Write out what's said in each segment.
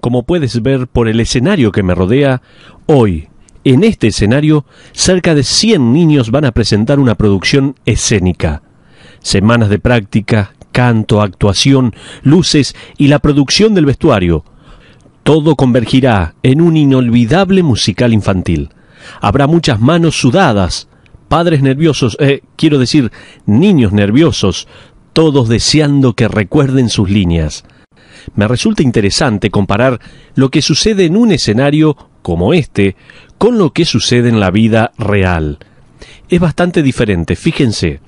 Como puedes ver por el escenario que me rodea, hoy, en este escenario, cerca de 100 niños van a presentar una producción escénica. Semanas de práctica, canto, actuación, luces y la producción del vestuario. Todo convergirá en un inolvidable musical infantil. Habrá muchas manos sudadas, padres nerviosos, eh, quiero decir, niños nerviosos, todos deseando que recuerden sus líneas me resulta interesante comparar lo que sucede en un escenario como este con lo que sucede en la vida real. Es bastante diferente, fíjense.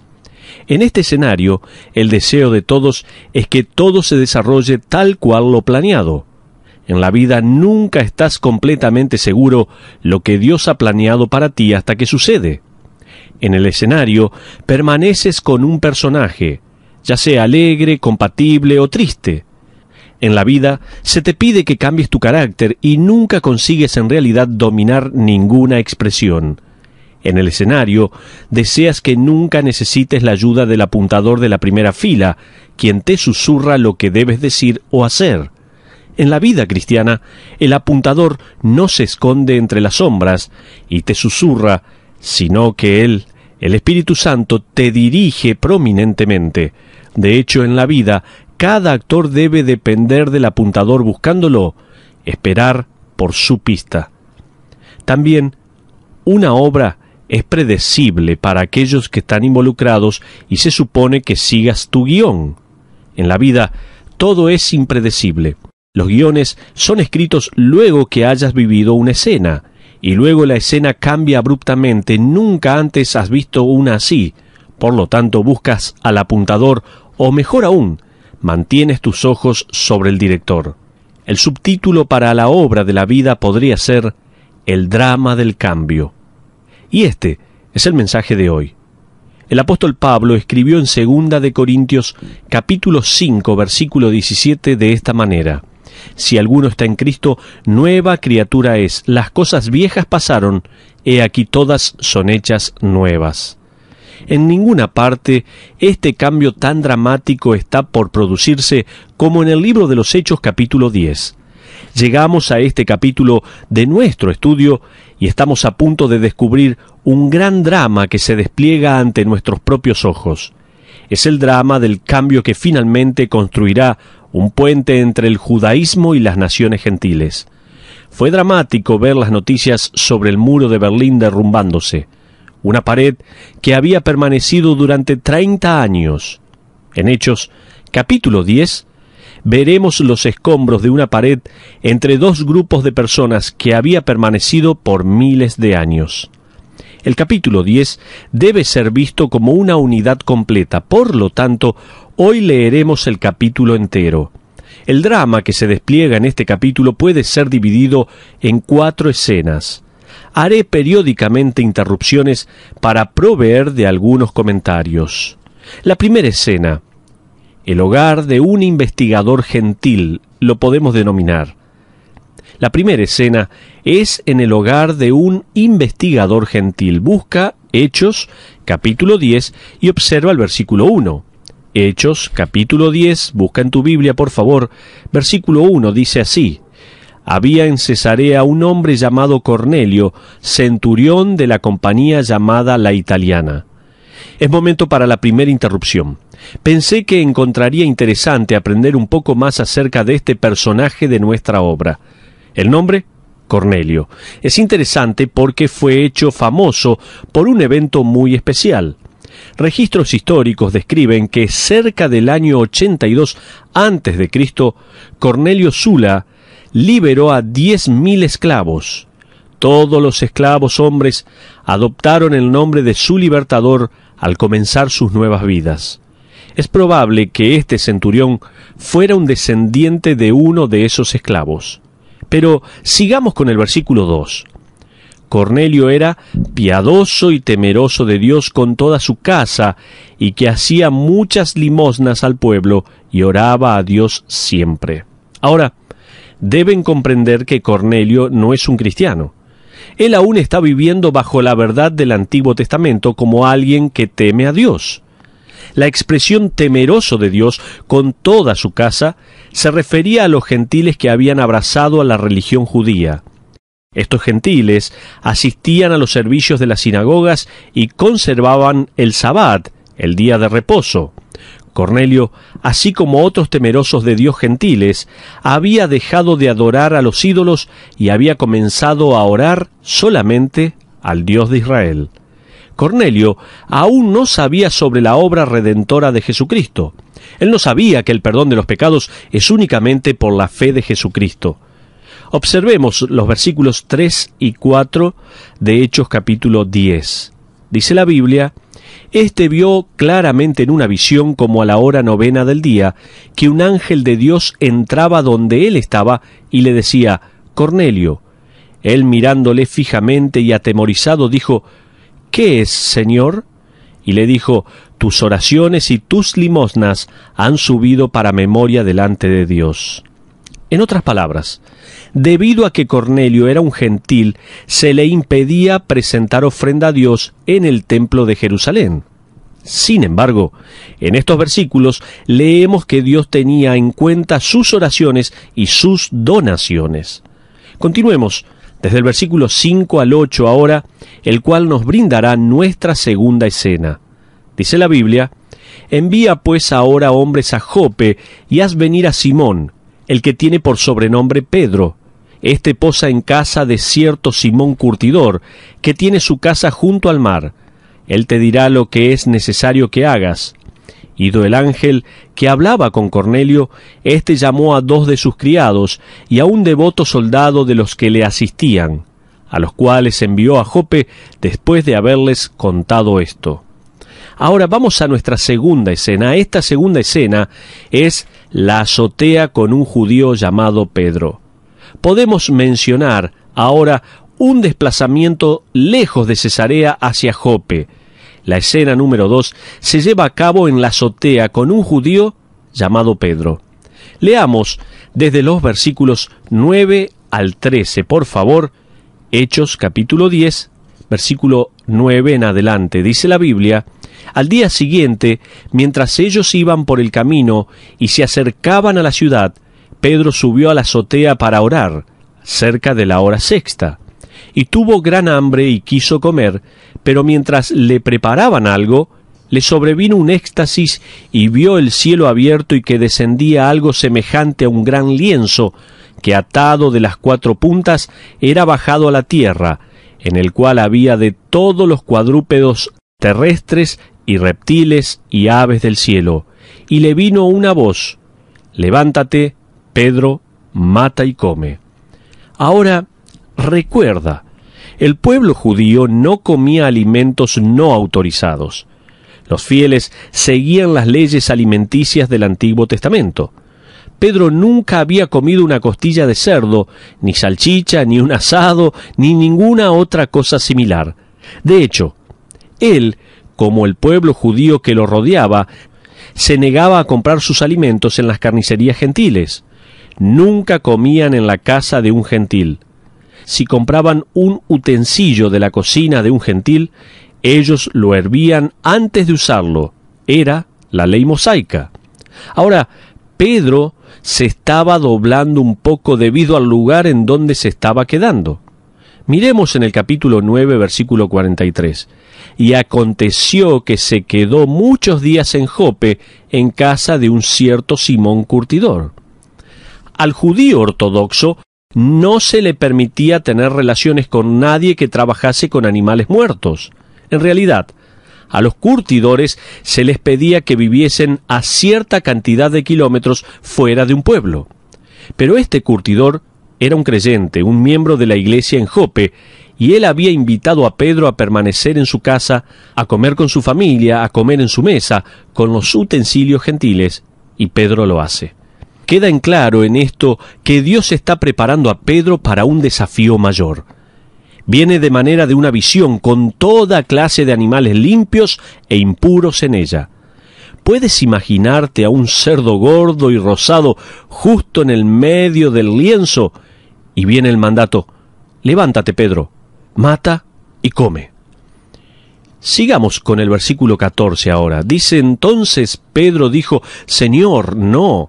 En este escenario, el deseo de todos es que todo se desarrolle tal cual lo planeado. En la vida nunca estás completamente seguro lo que Dios ha planeado para ti hasta que sucede. En el escenario permaneces con un personaje, ya sea alegre, compatible o triste. En la vida se te pide que cambies tu carácter y nunca consigues en realidad dominar ninguna expresión. En el escenario, deseas que nunca necesites la ayuda del apuntador de la primera fila, quien te susurra lo que debes decir o hacer. En la vida cristiana, el apuntador no se esconde entre las sombras y te susurra, sino que él, el Espíritu Santo, te dirige prominentemente. De hecho, en la vida, cada actor debe depender del apuntador buscándolo, esperar por su pista. También, una obra es predecible para aquellos que están involucrados y se supone que sigas tu guión. En la vida, todo es impredecible. Los guiones son escritos luego que hayas vivido una escena, y luego la escena cambia abruptamente, nunca antes has visto una así. Por lo tanto, buscas al apuntador, o mejor aún, mantienes tus ojos sobre el director. El subtítulo para la obra de la vida podría ser El drama del cambio. Y este es el mensaje de hoy. El apóstol Pablo escribió en segunda de Corintios capítulo 5 versículo 17 de esta manera: Si alguno está en Cristo, nueva criatura es. Las cosas viejas pasaron, he aquí todas son hechas nuevas. En ninguna parte este cambio tan dramático está por producirse como en el libro de los Hechos capítulo 10. Llegamos a este capítulo de nuestro estudio y estamos a punto de descubrir un gran drama que se despliega ante nuestros propios ojos. Es el drama del cambio que finalmente construirá un puente entre el judaísmo y las naciones gentiles. Fue dramático ver las noticias sobre el muro de Berlín derrumbándose una pared que había permanecido durante 30 años. En Hechos, capítulo 10, veremos los escombros de una pared entre dos grupos de personas que había permanecido por miles de años. El capítulo 10 debe ser visto como una unidad completa, por lo tanto, hoy leeremos el capítulo entero. El drama que se despliega en este capítulo puede ser dividido en cuatro escenas haré periódicamente interrupciones para proveer de algunos comentarios. La primera escena. El hogar de un investigador gentil, lo podemos denominar. La primera escena es en el hogar de un investigador gentil. Busca Hechos capítulo 10 y observa el versículo 1. Hechos capítulo 10, busca en tu Biblia por favor, versículo 1 dice así había en Cesarea un hombre llamado Cornelio, centurión de la compañía llamada La Italiana. Es momento para la primera interrupción. Pensé que encontraría interesante aprender un poco más acerca de este personaje de nuestra obra. El nombre, Cornelio. Es interesante porque fue hecho famoso por un evento muy especial. Registros históricos describen que cerca del año 82 antes de Cristo, Cornelio Sula liberó a diez mil esclavos. Todos los esclavos hombres adoptaron el nombre de su libertador al comenzar sus nuevas vidas. Es probable que este centurión fuera un descendiente de uno de esos esclavos. Pero sigamos con el versículo 2. Cornelio era piadoso y temeroso de Dios con toda su casa, y que hacía muchas limosnas al pueblo y oraba a Dios siempre. Ahora, deben comprender que Cornelio no es un cristiano. Él aún está viviendo bajo la verdad del Antiguo Testamento como alguien que teme a Dios. La expresión temeroso de Dios con toda su casa se refería a los gentiles que habían abrazado a la religión judía. Estos gentiles asistían a los servicios de las sinagogas y conservaban el sabbat, el día de reposo. Cornelio, así como otros temerosos de Dios gentiles, había dejado de adorar a los ídolos y había comenzado a orar solamente al Dios de Israel. Cornelio aún no sabía sobre la obra redentora de Jesucristo. Él no sabía que el perdón de los pecados es únicamente por la fe de Jesucristo. Observemos los versículos 3 y 4 de Hechos capítulo 10. Dice la Biblia, este vio claramente en una visión como a la hora novena del día, que un ángel de Dios entraba donde él estaba y le decía, Cornelio. Él mirándole fijamente y atemorizado dijo, ¿Qué es, Señor? Y le dijo, Tus oraciones y tus limosnas han subido para memoria delante de Dios. En otras palabras, debido a que Cornelio era un gentil, se le impedía presentar ofrenda a Dios en el templo de Jerusalén. Sin embargo, en estos versículos leemos que Dios tenía en cuenta sus oraciones y sus donaciones. Continuemos desde el versículo 5 al 8 ahora, el cual nos brindará nuestra segunda escena. Dice la Biblia, Envía pues ahora hombres a Jope y haz venir a Simón, el que tiene por sobrenombre Pedro. Este posa en casa de cierto Simón Curtidor, que tiene su casa junto al mar. Él te dirá lo que es necesario que hagas. Ido el ángel, que hablaba con Cornelio, éste llamó a dos de sus criados y a un devoto soldado de los que le asistían, a los cuales envió a Jope después de haberles contado esto. Ahora vamos a nuestra segunda escena. Esta segunda escena es la azotea con un judío llamado Pedro. Podemos mencionar ahora un desplazamiento lejos de Cesarea hacia Jope. La escena número 2 se lleva a cabo en la azotea con un judío llamado Pedro. Leamos desde los versículos 9 al 13, por favor, Hechos capítulo 10, versículo 9 en adelante. Dice la Biblia, al día siguiente, mientras ellos iban por el camino y se acercaban a la ciudad, Pedro subió a la azotea para orar, cerca de la hora sexta, y tuvo gran hambre y quiso comer, pero mientras le preparaban algo, le sobrevino un éxtasis y vio el cielo abierto y que descendía algo semejante a un gran lienzo, que atado de las cuatro puntas era bajado a la tierra, en el cual había de todos los cuadrúpedos terrestres y reptiles y aves del cielo. Y le vino una voz, levántate, Pedro, mata y come. Ahora, recuerda, el pueblo judío no comía alimentos no autorizados. Los fieles seguían las leyes alimenticias del Antiguo Testamento. Pedro nunca había comido una costilla de cerdo, ni salchicha, ni un asado, ni ninguna otra cosa similar. De hecho, él, como el pueblo judío que lo rodeaba, se negaba a comprar sus alimentos en las carnicerías gentiles. Nunca comían en la casa de un gentil. Si compraban un utensilio de la cocina de un gentil, ellos lo hervían antes de usarlo. Era la ley mosaica. Ahora, Pedro se estaba doblando un poco debido al lugar en donde se estaba quedando. Miremos en el capítulo 9, versículo 43 y aconteció que se quedó muchos días en Jope, en casa de un cierto Simón Curtidor. Al judío ortodoxo no se le permitía tener relaciones con nadie que trabajase con animales muertos. En realidad, a los curtidores se les pedía que viviesen a cierta cantidad de kilómetros fuera de un pueblo. Pero este curtidor era un creyente, un miembro de la iglesia en Jope, y él había invitado a Pedro a permanecer en su casa, a comer con su familia, a comer en su mesa, con los utensilios gentiles, y Pedro lo hace. Queda en claro en esto que Dios está preparando a Pedro para un desafío mayor. Viene de manera de una visión con toda clase de animales limpios e impuros en ella. ¿Puedes imaginarte a un cerdo gordo y rosado justo en el medio del lienzo? Y viene el mandato, levántate, Pedro, mata y come. Sigamos con el versículo 14 ahora. Dice entonces Pedro dijo, Señor, no,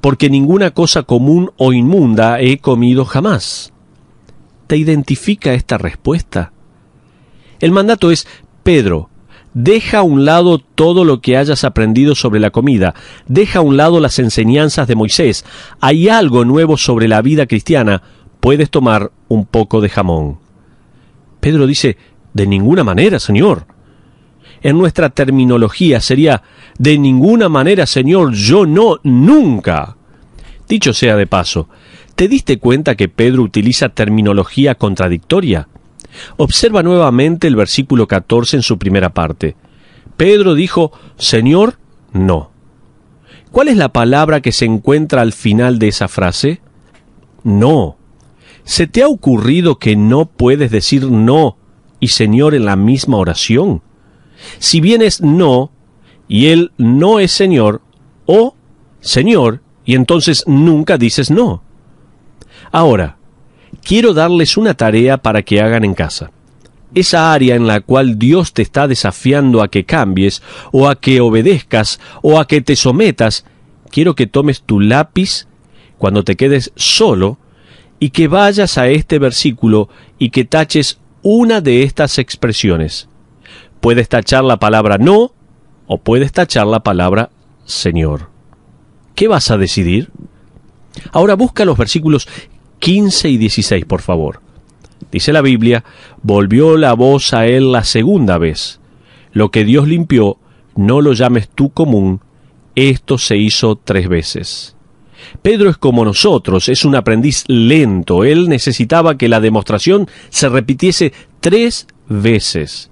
porque ninguna cosa común o inmunda he comido jamás. ¿Te identifica esta respuesta? El mandato es, Pedro, deja a un lado todo lo que hayas aprendido sobre la comida, deja a un lado las enseñanzas de Moisés, hay algo nuevo sobre la vida cristiana, puedes tomar un poco de jamón. Pedro dice, de ninguna manera, Señor. En nuestra terminología sería, de ninguna manera, Señor, yo no, nunca. Dicho sea de paso, ¿te diste cuenta que Pedro utiliza terminología contradictoria? Observa nuevamente el versículo 14 en su primera parte. Pedro dijo, Señor, no. ¿Cuál es la palabra que se encuentra al final de esa frase? No. ¿Se te ha ocurrido que no puedes decir no y Señor en la misma oración? Si bien es no y Él no es Señor, o Señor, y entonces nunca dices no. Ahora, quiero darles una tarea para que hagan en casa. Esa área en la cual Dios te está desafiando a que cambies, o a que obedezcas, o a que te sometas, quiero que tomes tu lápiz cuando te quedes solo y que vayas a este versículo y que taches una de estas expresiones. Puedes tachar la palabra no o puedes tachar la palabra Señor. ¿Qué vas a decidir? Ahora busca los versículos 15 y 16, por favor. Dice la Biblia, volvió la voz a él la segunda vez. Lo que Dios limpió, no lo llames tú común, esto se hizo tres veces. Pedro es como nosotros, es un aprendiz lento. Él necesitaba que la demostración se repitiese tres veces.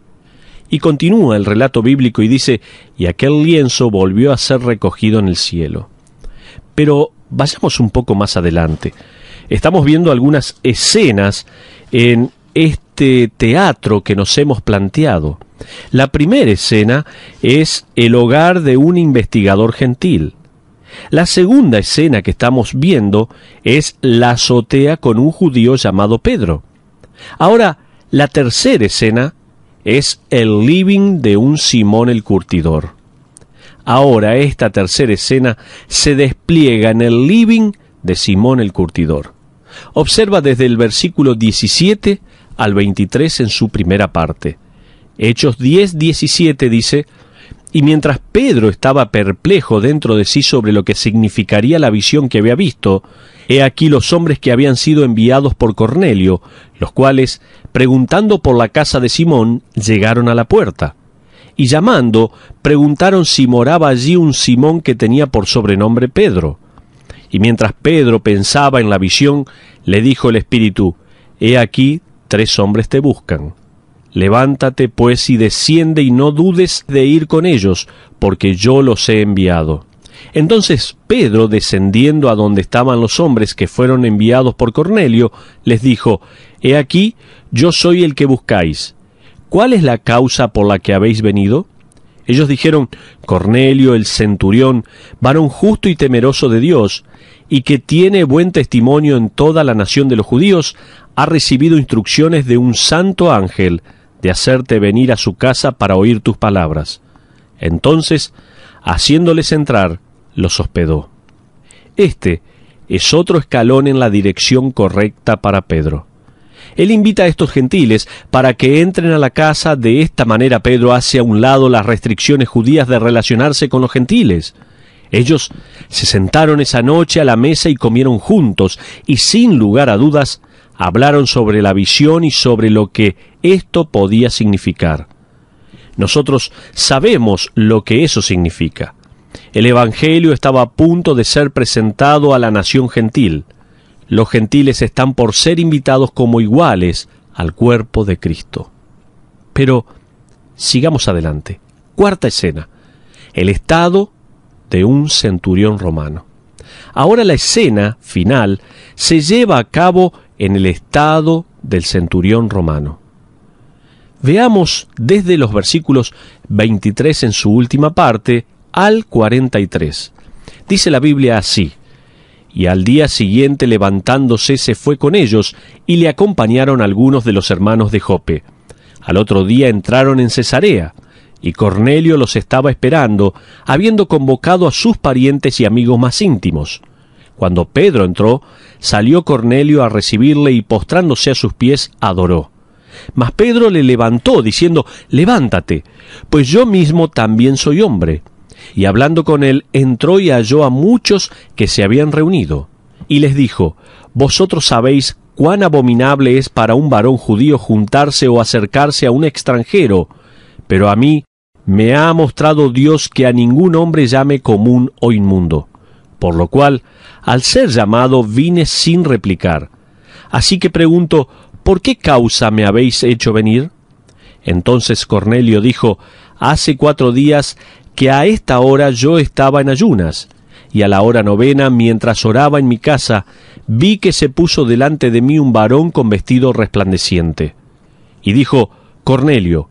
Y continúa el relato bíblico y dice, y aquel lienzo volvió a ser recogido en el cielo. Pero vayamos un poco más adelante. Estamos viendo algunas escenas en este teatro que nos hemos planteado. La primera escena es el hogar de un investigador gentil. La segunda escena que estamos viendo es la azotea con un judío llamado Pedro. Ahora, la tercera escena es el living de un Simón el Curtidor. Ahora esta tercera escena se despliega en el living de Simón el Curtidor. Observa desde el versículo 17 al 23 en su primera parte. Hechos 10, 17 dice, y mientras Pedro estaba perplejo dentro de sí sobre lo que significaría la visión que había visto, he aquí los hombres que habían sido enviados por Cornelio, los cuales, preguntando por la casa de Simón, llegaron a la puerta. Y llamando, preguntaron si moraba allí un Simón que tenía por sobrenombre Pedro. Y mientras Pedro pensaba en la visión, le dijo el Espíritu, He aquí tres hombres te buscan. Levántate pues y desciende y no dudes de ir con ellos, porque yo los he enviado. Entonces Pedro, descendiendo a donde estaban los hombres que fueron enviados por Cornelio, les dijo, He aquí, yo soy el que buscáis. ¿Cuál es la causa por la que habéis venido? Ellos dijeron, Cornelio el centurión, varón justo y temeroso de Dios, y que tiene buen testimonio en toda la nación de los judíos, ha recibido instrucciones de un santo ángel, de hacerte venir a su casa para oír tus palabras. Entonces, haciéndoles entrar, los hospedó. Este es otro escalón en la dirección correcta para Pedro. Él invita a estos gentiles para que entren a la casa, de esta manera Pedro hace a un lado las restricciones judías de relacionarse con los gentiles. Ellos se sentaron esa noche a la mesa y comieron juntos, y sin lugar a dudas, hablaron sobre la visión y sobre lo que esto podía significar. Nosotros sabemos lo que eso significa. El Evangelio estaba a punto de ser presentado a la nación gentil. Los gentiles están por ser invitados como iguales al cuerpo de Cristo. Pero sigamos adelante. Cuarta escena. El estado de un centurión romano. Ahora la escena final se lleva a cabo en el estado del centurión romano. Veamos desde los versículos 23 en su última parte al 43. Dice la Biblia así, y al día siguiente levantándose se fue con ellos, y le acompañaron algunos de los hermanos de Jope. Al otro día entraron en Cesarea, y Cornelio los estaba esperando, habiendo convocado a sus parientes y amigos más íntimos. Cuando Pedro entró, salió Cornelio a recibirle y postrándose a sus pies adoró. Mas Pedro le levantó, diciendo, Levántate, pues yo mismo también soy hombre. Y hablando con él, entró y halló a muchos que se habían reunido. Y les dijo, Vosotros sabéis cuán abominable es para un varón judío juntarse o acercarse a un extranjero, pero a mí me ha mostrado Dios que a ningún hombre llame común o inmundo. Por lo cual, al ser llamado, vine sin replicar. Así que pregunto, ¿por qué causa me habéis hecho venir? Entonces Cornelio dijo, Hace cuatro días que a esta hora yo estaba en ayunas, y a la hora novena, mientras oraba en mi casa, vi que se puso delante de mí un varón con vestido resplandeciente. Y dijo, Cornelio,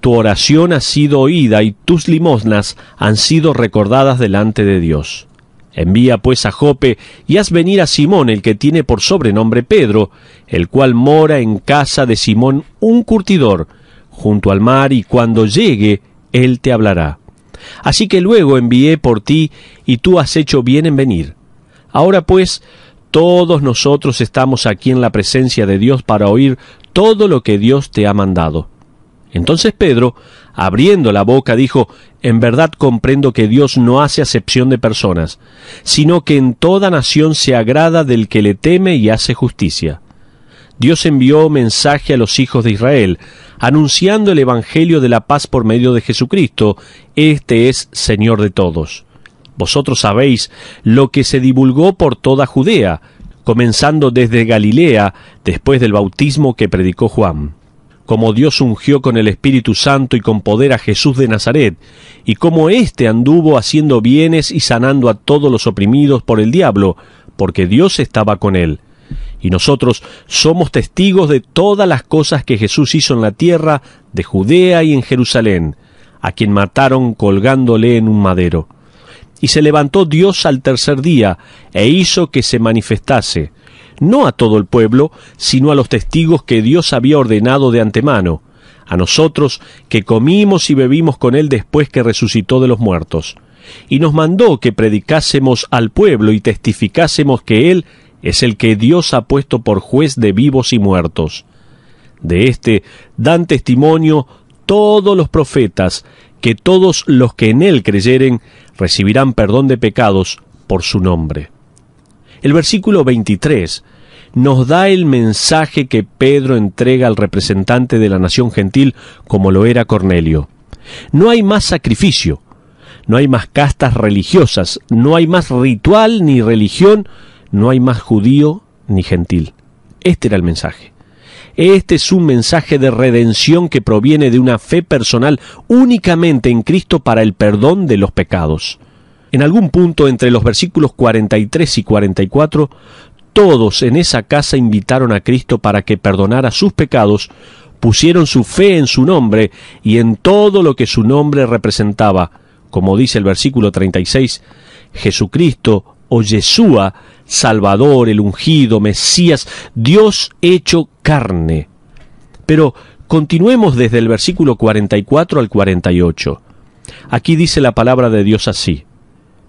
tu oración ha sido oída y tus limosnas han sido recordadas delante de Dios. Envía pues a Jope y haz venir a Simón, el que tiene por sobrenombre Pedro, el cual mora en casa de Simón un curtidor, junto al mar, y cuando llegue, él te hablará. Así que luego envié por ti, y tú has hecho bien en venir. Ahora pues, todos nosotros estamos aquí en la presencia de Dios para oír todo lo que Dios te ha mandado. Entonces Pedro, abriendo la boca, dijo, En verdad comprendo que Dios no hace acepción de personas, sino que en toda nación se agrada del que le teme y hace justicia. Dios envió mensaje a los hijos de Israel, anunciando el Evangelio de la paz por medio de Jesucristo, este es Señor de todos. Vosotros sabéis lo que se divulgó por toda Judea, comenzando desde Galilea, después del bautismo que predicó Juan como Dios ungió con el Espíritu Santo y con poder a Jesús de Nazaret, y cómo éste anduvo haciendo bienes y sanando a todos los oprimidos por el diablo, porque Dios estaba con él. Y nosotros somos testigos de todas las cosas que Jesús hizo en la tierra, de Judea y en Jerusalén, a quien mataron colgándole en un madero. Y se levantó Dios al tercer día, e hizo que se manifestase, no a todo el pueblo, sino a los testigos que Dios había ordenado de antemano, a nosotros que comimos y bebimos con él después que resucitó de los muertos. Y nos mandó que predicásemos al pueblo y testificásemos que él es el que Dios ha puesto por juez de vivos y muertos. De éste dan testimonio todos los profetas, que todos los que en él creyeren recibirán perdón de pecados por su nombre. El versículo 23 nos da el mensaje que Pedro entrega al representante de la nación gentil como lo era Cornelio. No hay más sacrificio, no hay más castas religiosas, no hay más ritual ni religión, no hay más judío ni gentil. Este era el mensaje. Este es un mensaje de redención que proviene de una fe personal únicamente en Cristo para el perdón de los pecados. En algún punto entre los versículos 43 y 44 todos en esa casa invitaron a Cristo para que perdonara sus pecados, pusieron su fe en su nombre y en todo lo que su nombre representaba. Como dice el versículo 36, Jesucristo o oh Yeshua, Salvador, el ungido, Mesías, Dios hecho carne. Pero continuemos desde el versículo 44 al 48. Aquí dice la palabra de Dios así.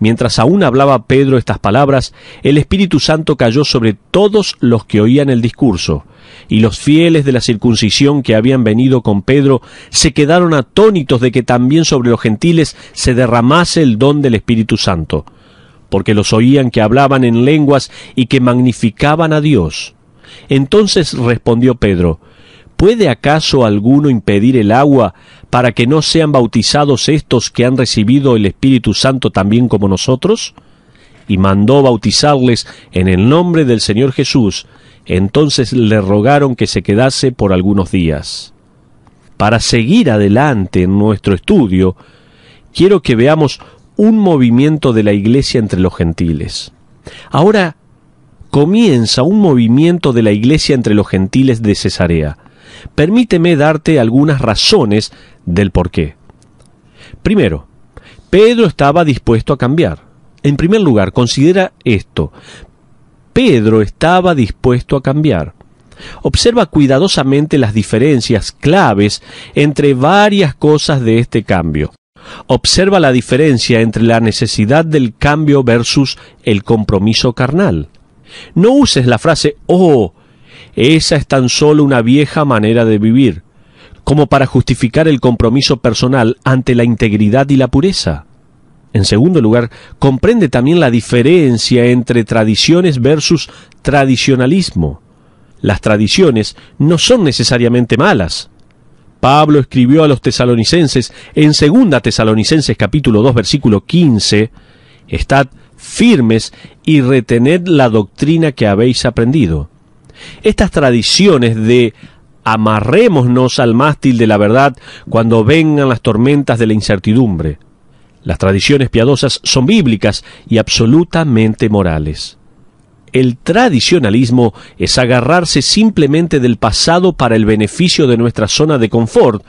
Mientras aún hablaba Pedro estas palabras, el Espíritu Santo cayó sobre todos los que oían el discurso, y los fieles de la circuncisión que habían venido con Pedro se quedaron atónitos de que también sobre los gentiles se derramase el don del Espíritu Santo, porque los oían que hablaban en lenguas y que magnificaban a Dios. Entonces respondió Pedro, ¿Puede acaso alguno impedir el agua para que no sean bautizados estos que han recibido el Espíritu Santo también como nosotros? Y mandó bautizarles en el nombre del Señor Jesús. Entonces le rogaron que se quedase por algunos días. Para seguir adelante en nuestro estudio, quiero que veamos un movimiento de la iglesia entre los gentiles. Ahora comienza un movimiento de la iglesia entre los gentiles de Cesarea permíteme darte algunas razones del por qué. Primero, Pedro estaba dispuesto a cambiar. En primer lugar, considera esto. Pedro estaba dispuesto a cambiar. Observa cuidadosamente las diferencias claves entre varias cosas de este cambio. Observa la diferencia entre la necesidad del cambio versus el compromiso carnal. No uses la frase oh esa es tan solo una vieja manera de vivir, como para justificar el compromiso personal ante la integridad y la pureza. En segundo lugar, comprende también la diferencia entre tradiciones versus tradicionalismo. Las tradiciones no son necesariamente malas. Pablo escribió a los tesalonicenses en segunda tesalonicenses capítulo 2 versículo 15, Estad firmes y retened la doctrina que habéis aprendido estas tradiciones de amarrémonos al mástil de la verdad cuando vengan las tormentas de la incertidumbre. Las tradiciones piadosas son bíblicas y absolutamente morales. El tradicionalismo es agarrarse simplemente del pasado para el beneficio de nuestra zona de confort,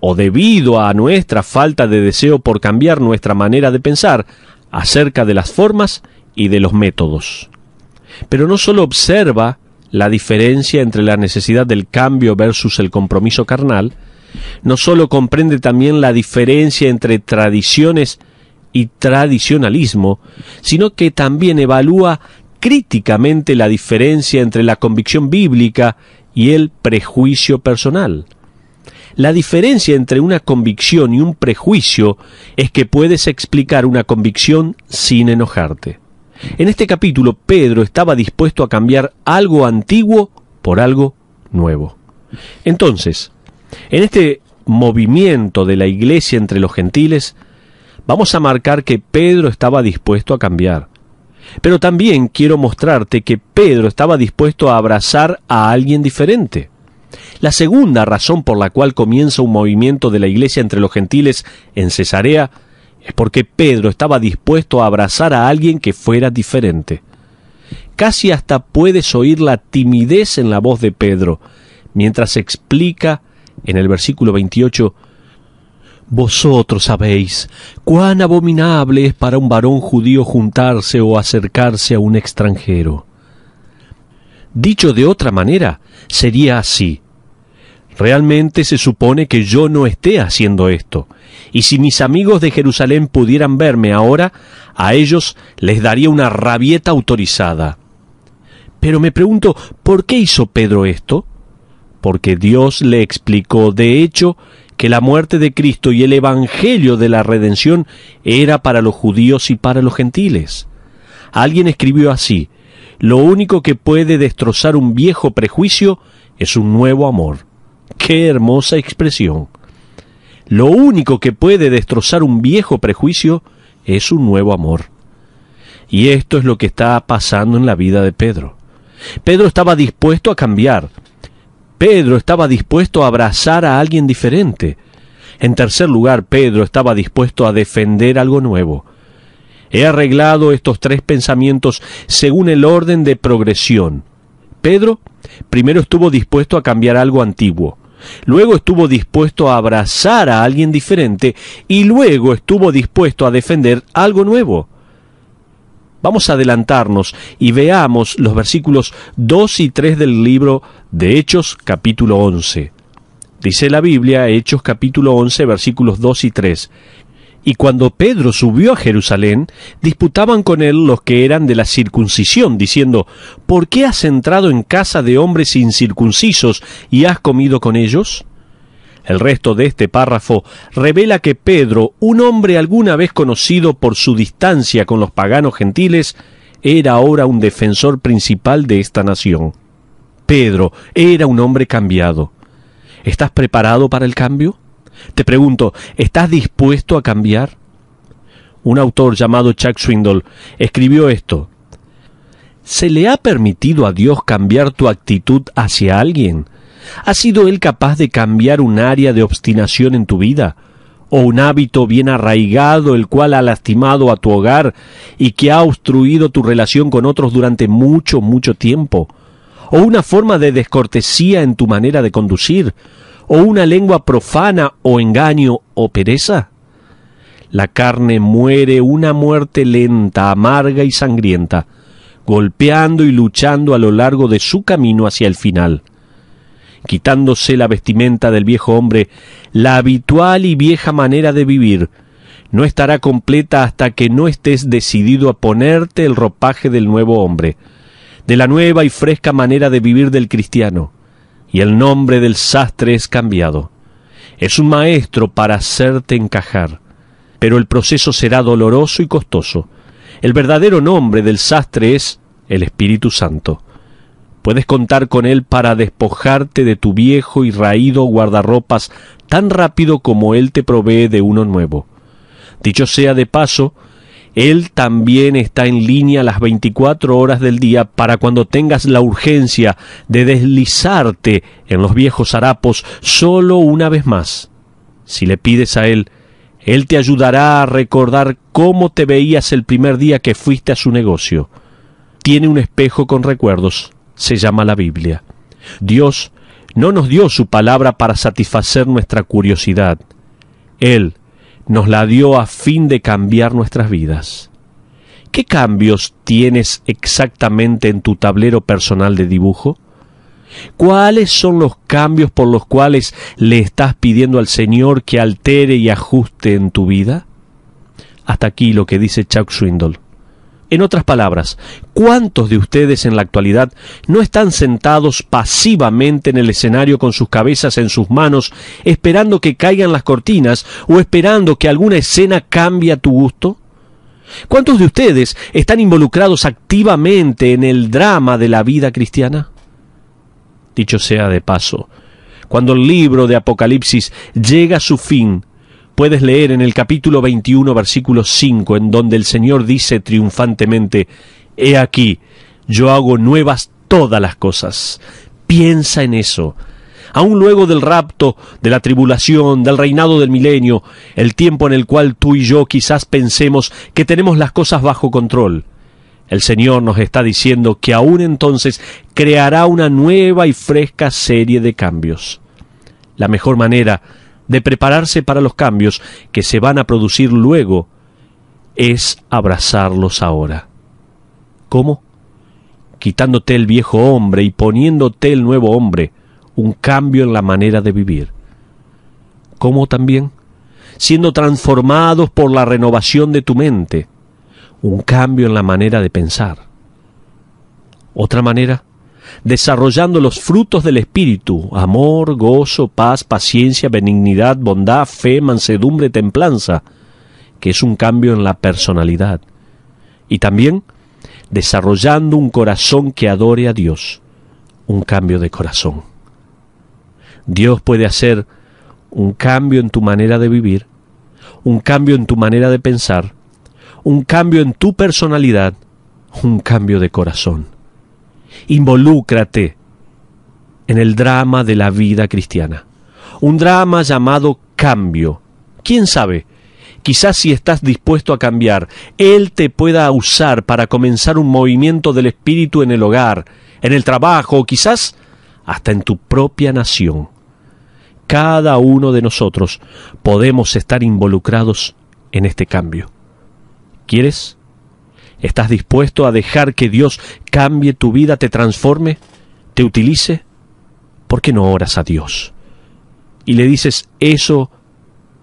o debido a nuestra falta de deseo por cambiar nuestra manera de pensar acerca de las formas y de los métodos. Pero no solo observa la diferencia entre la necesidad del cambio versus el compromiso carnal, no solo comprende también la diferencia entre tradiciones y tradicionalismo, sino que también evalúa críticamente la diferencia entre la convicción bíblica y el prejuicio personal. La diferencia entre una convicción y un prejuicio es que puedes explicar una convicción sin enojarte. En este capítulo, Pedro estaba dispuesto a cambiar algo antiguo por algo nuevo. Entonces, en este movimiento de la iglesia entre los gentiles, vamos a marcar que Pedro estaba dispuesto a cambiar. Pero también quiero mostrarte que Pedro estaba dispuesto a abrazar a alguien diferente. La segunda razón por la cual comienza un movimiento de la iglesia entre los gentiles en Cesarea es porque Pedro estaba dispuesto a abrazar a alguien que fuera diferente. Casi hasta puedes oír la timidez en la voz de Pedro, mientras explica en el versículo 28 Vosotros sabéis cuán abominable es para un varón judío juntarse o acercarse a un extranjero. Dicho de otra manera, sería así. Realmente se supone que yo no esté haciendo esto. Y si mis amigos de Jerusalén pudieran verme ahora, a ellos les daría una rabieta autorizada. Pero me pregunto, ¿por qué hizo Pedro esto? Porque Dios le explicó, de hecho, que la muerte de Cristo y el Evangelio de la redención era para los judíos y para los gentiles. Alguien escribió así, lo único que puede destrozar un viejo prejuicio es un nuevo amor. Qué hermosa expresión. Lo único que puede destrozar un viejo prejuicio es un nuevo amor. Y esto es lo que está pasando en la vida de Pedro. Pedro estaba dispuesto a cambiar. Pedro estaba dispuesto a abrazar a alguien diferente. En tercer lugar, Pedro estaba dispuesto a defender algo nuevo. He arreglado estos tres pensamientos según el orden de progresión. Pedro primero estuvo dispuesto a cambiar algo antiguo, luego estuvo dispuesto a abrazar a alguien diferente y luego estuvo dispuesto a defender algo nuevo. Vamos a adelantarnos y veamos los versículos 2 y 3 del libro de Hechos capítulo 11. Dice la Biblia, Hechos capítulo 11 versículos 2 y 3 y cuando Pedro subió a Jerusalén, disputaban con él los que eran de la circuncisión, diciendo, ¿por qué has entrado en casa de hombres incircuncisos y has comido con ellos? El resto de este párrafo revela que Pedro, un hombre alguna vez conocido por su distancia con los paganos gentiles, era ahora un defensor principal de esta nación. Pedro era un hombre cambiado. ¿Estás preparado para el cambio? Te pregunto, ¿estás dispuesto a cambiar? Un autor llamado Chuck Swindoll escribió esto. ¿Se le ha permitido a Dios cambiar tu actitud hacia alguien? ¿Ha sido Él capaz de cambiar un área de obstinación en tu vida? ¿O un hábito bien arraigado el cual ha lastimado a tu hogar y que ha obstruido tu relación con otros durante mucho, mucho tiempo? ¿O una forma de descortesía en tu manera de conducir? o una lengua profana o engaño o pereza? La carne muere una muerte lenta, amarga y sangrienta, golpeando y luchando a lo largo de su camino hacia el final. Quitándose la vestimenta del viejo hombre, la habitual y vieja manera de vivir, no estará completa hasta que no estés decidido a ponerte el ropaje del nuevo hombre, de la nueva y fresca manera de vivir del cristiano y el nombre del sastre es cambiado. Es un maestro para hacerte encajar, pero el proceso será doloroso y costoso. El verdadero nombre del sastre es el Espíritu Santo. Puedes contar con él para despojarte de tu viejo y raído guardarropas tan rápido como él te provee de uno nuevo. Dicho sea de paso, él también está en línea las 24 horas del día para cuando tengas la urgencia de deslizarte en los viejos harapos solo una vez más. Si le pides a Él, Él te ayudará a recordar cómo te veías el primer día que fuiste a su negocio. Tiene un espejo con recuerdos, se llama la Biblia. Dios no nos dio su palabra para satisfacer nuestra curiosidad. Él nos la dio a fin de cambiar nuestras vidas. ¿Qué cambios tienes exactamente en tu tablero personal de dibujo? ¿Cuáles son los cambios por los cuales le estás pidiendo al Señor que altere y ajuste en tu vida? Hasta aquí lo que dice Chuck Swindoll. En otras palabras, ¿cuántos de ustedes en la actualidad no están sentados pasivamente en el escenario con sus cabezas en sus manos, esperando que caigan las cortinas o esperando que alguna escena cambie a tu gusto? ¿Cuántos de ustedes están involucrados activamente en el drama de la vida cristiana? Dicho sea de paso, cuando el libro de Apocalipsis llega a su fin, puedes leer en el capítulo 21, versículo 5, en donde el Señor dice triunfantemente, He aquí, yo hago nuevas todas las cosas. Piensa en eso. Aún luego del rapto, de la tribulación, del reinado del milenio, el tiempo en el cual tú y yo quizás pensemos que tenemos las cosas bajo control. El Señor nos está diciendo que aún entonces creará una nueva y fresca serie de cambios. La mejor manera de prepararse para los cambios que se van a producir luego, es abrazarlos ahora. ¿Cómo? Quitándote el viejo hombre y poniéndote el nuevo hombre, un cambio en la manera de vivir. ¿Cómo también? Siendo transformados por la renovación de tu mente, un cambio en la manera de pensar. Otra manera, desarrollando los frutos del Espíritu, amor, gozo, paz, paciencia, benignidad, bondad, fe, mansedumbre, templanza, que es un cambio en la personalidad. Y también desarrollando un corazón que adore a Dios, un cambio de corazón. Dios puede hacer un cambio en tu manera de vivir, un cambio en tu manera de pensar, un cambio en tu personalidad, un cambio de corazón. Involúcrate en el drama de la vida cristiana. Un drama llamado cambio. ¿Quién sabe? Quizás si estás dispuesto a cambiar, Él te pueda usar para comenzar un movimiento del Espíritu en el hogar, en el trabajo, o quizás hasta en tu propia nación. Cada uno de nosotros podemos estar involucrados en este cambio. ¿Quieres? ¿Estás dispuesto a dejar que Dios cambie tu vida, te transforme, te utilice? ¿Por qué no oras a Dios? Y le dices eso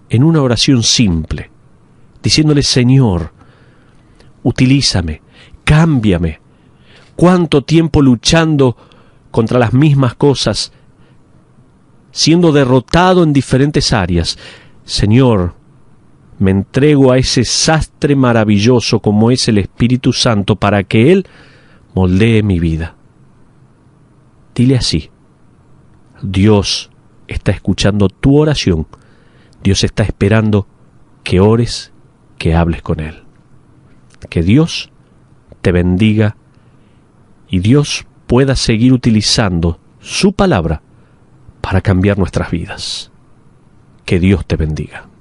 en una oración simple, diciéndole, Señor, utilízame, cámbiame. ¿Cuánto tiempo luchando contra las mismas cosas, siendo derrotado en diferentes áreas? Señor, me entrego a ese sastre maravilloso como es el Espíritu Santo para que Él moldee mi vida. Dile así, Dios está escuchando tu oración, Dios está esperando que ores, que hables con Él. Que Dios te bendiga y Dios pueda seguir utilizando su palabra para cambiar nuestras vidas. Que Dios te bendiga.